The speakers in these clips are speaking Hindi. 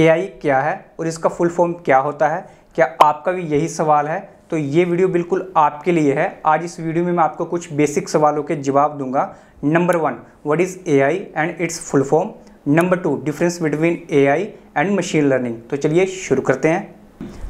एआई क्या है और इसका फुल फॉर्म क्या होता है क्या आपका भी यही सवाल है तो ये वीडियो बिल्कुल आपके लिए है आज इस वीडियो में मैं आपको कुछ बेसिक सवालों के जवाब दूंगा number one what is AI and its full form number two difference between AI and machine learning तो चलिए शुरू करते हैं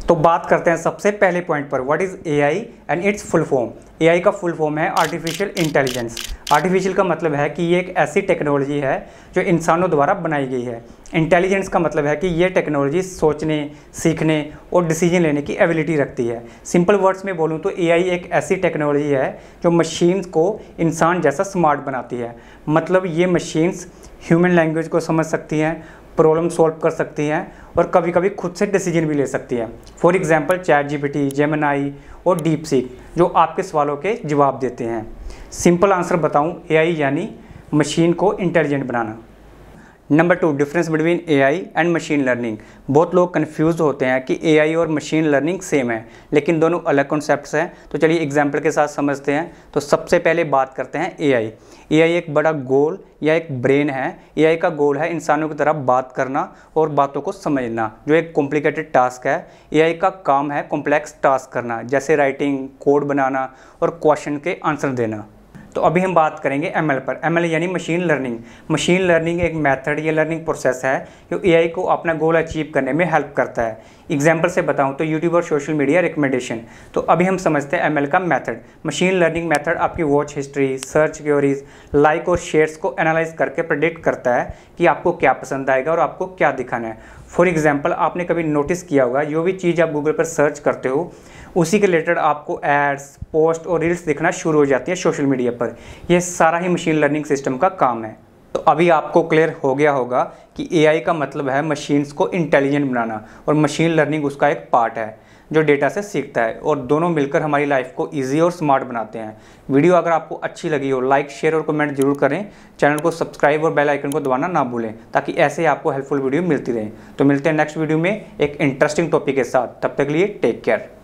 तो बात करते हैं सबसे पहले पॉइंट पर what is AI and its full form AI का फुल फॉर्म है आर्टिफिशियल इंटेलिजेंस आर्टिफिशियल का मतलब है कि ये एक ऐसी टेक्नोलॉजी है जो इंसानों द्वारा बनाई गई है इंटेलिजेंस का मतलब है कि ये टेक्नोलॉजी सोचने सीखने और डिसीजन लेने की एबिलिटी रखती है सिंपल वर्ड्स में बोलूँ तो ए एक ऐसी टेक्नोलॉजी है जो मशीन्स को इंसान जैसा स्मार्ट बनाती है मतलब ये मशीन्स ह्यूमन लैंग्वेज को समझ सकती हैं प्रॉब्लम सॉल्व कर सकती हैं और कभी कभी खुद से डिसीजन भी ले सकती हैं for example chat G P और डीप सीक जो आपके सवालों के जवाब देते हैं सिंपल आंसर बताऊं एआई यानी मशीन को इंटेलिजेंट बनाना number two difference between AI and machine learning बहुत लोग कन्फ्यूज होते हैं कि एआई और मशीन लर्निंग सेम है लेकिन दोनों अलग कॉन्सेप्ट हैं तो चलिए एग्जाम्पल के साथ समझते हैं तो सबसे पहले बात करते हैं एआई एआई एक बड़ा गोल या एक ब्रेन है एआई का गोल है इंसानों की तरह बात करना और बातों को समझना जो एक कॉम्प्लिकेटेड टास्क है एआई का काम है कॉम्प्लेक्स टास्क करना जैसे राइटिंग कोड बनाना और क्वेश्चन के आंसर देना तो अभी हम बात करेंगे एम पर एम यानी मशीन लर्निंग मशीन लर्निंग एक मैथड या लर्निंग प्रोसेस है जो ए को अपना गोल अचीव करने में हेल्प करता है एग्जाम्पल से बताऊँ तो यूट्यूब और सोशल मीडिया रिकमेंडेशन तो अभी हम समझते हैं एम का मैथड मशीन लर्निंग मैथड आपकी watch history search queries like और शेयर्स को एनालाइज करके प्रडिक्ट करता है कि आपको क्या पसंद आएगा और आपको क्या दिखाना है फॉर एग्जाम्पल आपने कभी नोटिस किया होगा जो भी चीज़ आप गूगल पर सर्च करते हो उसी के रिलेटेड आपको एड्स पोस्ट और रील्स दिखना शुरू हो जाती है सोशल मीडिया पर पर ये सारा ही मशीन लर्निंग सिस्टम का काम है तो अभी आपको क्लियर हो गया होगा कि एआई का मतलब है मशीन्स को इंटेलिजेंट बनाना और मशीन लर्निंग उसका एक पार्ट है जो डेटा से सीखता है और दोनों मिलकर हमारी लाइफ को इजी और स्मार्ट बनाते हैं वीडियो अगर आपको अच्छी लगी हो लाइक शेयर और कमेंट जरूर करें चैनल को सब्सक्राइब और बेल आइकन को दबाना ना भूलें ताकि ऐसे ही आपको हेल्पफुल वीडियो मिलती रहे तो मिलते हैं नेक्स्ट वीडियो में एक इंटरेस्टिंग टॉपिक के साथ तब तक के लिए टेक केयर